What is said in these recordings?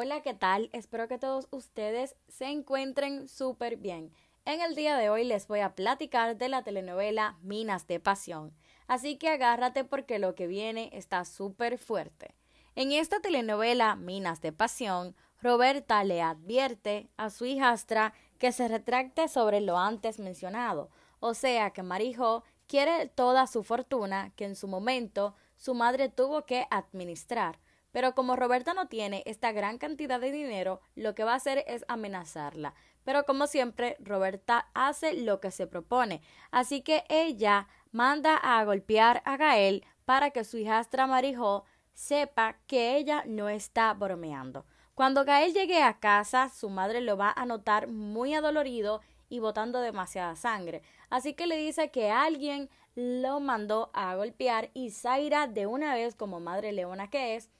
Hola, ¿qué tal? Espero que todos ustedes se encuentren súper bien. En el día de hoy les voy a platicar de la telenovela Minas de Pasión, así que agárrate porque lo que viene está súper fuerte. En esta telenovela Minas de Pasión, Roberta le advierte a su hijastra que se retracte sobre lo antes mencionado, o sea que Marijo quiere toda su fortuna que en su momento su madre tuvo que administrar, pero como Roberta no tiene esta gran cantidad de dinero, lo que va a hacer es amenazarla. Pero como siempre, Roberta hace lo que se propone. Así que ella manda a golpear a Gael para que su hijastra Marijo sepa que ella no está bromeando. Cuando Gael llegue a casa, su madre lo va a notar muy adolorido y botando demasiada sangre. Así que le dice que alguien lo mandó a golpear y Zaira, de una vez como madre leona que es,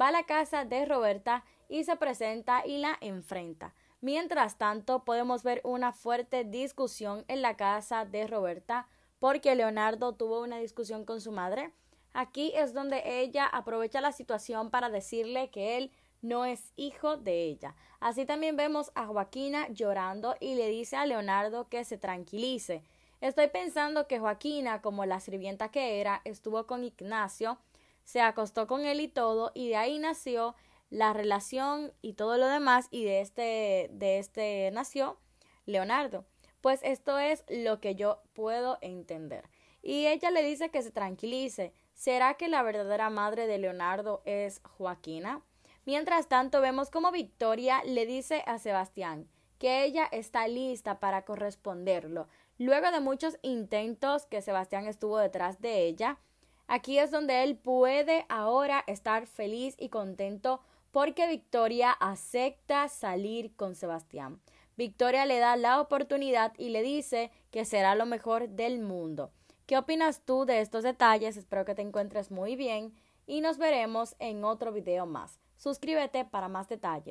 va a la casa de Roberta y se presenta y la enfrenta. Mientras tanto, podemos ver una fuerte discusión en la casa de Roberta porque Leonardo tuvo una discusión con su madre. Aquí es donde ella aprovecha la situación para decirle que él no es hijo de ella. Así también vemos a Joaquina llorando y le dice a Leonardo que se tranquilice. Estoy pensando que Joaquina, como la sirvienta que era, estuvo con Ignacio se acostó con él y todo, y de ahí nació la relación y todo lo demás, y de este, de este nació Leonardo. Pues esto es lo que yo puedo entender. Y ella le dice que se tranquilice. ¿Será que la verdadera madre de Leonardo es Joaquina? Mientras tanto, vemos como Victoria le dice a Sebastián que ella está lista para corresponderlo. Luego de muchos intentos que Sebastián estuvo detrás de ella, Aquí es donde él puede ahora estar feliz y contento porque Victoria acepta salir con Sebastián. Victoria le da la oportunidad y le dice que será lo mejor del mundo. ¿Qué opinas tú de estos detalles? Espero que te encuentres muy bien y nos veremos en otro video más. Suscríbete para más detalles.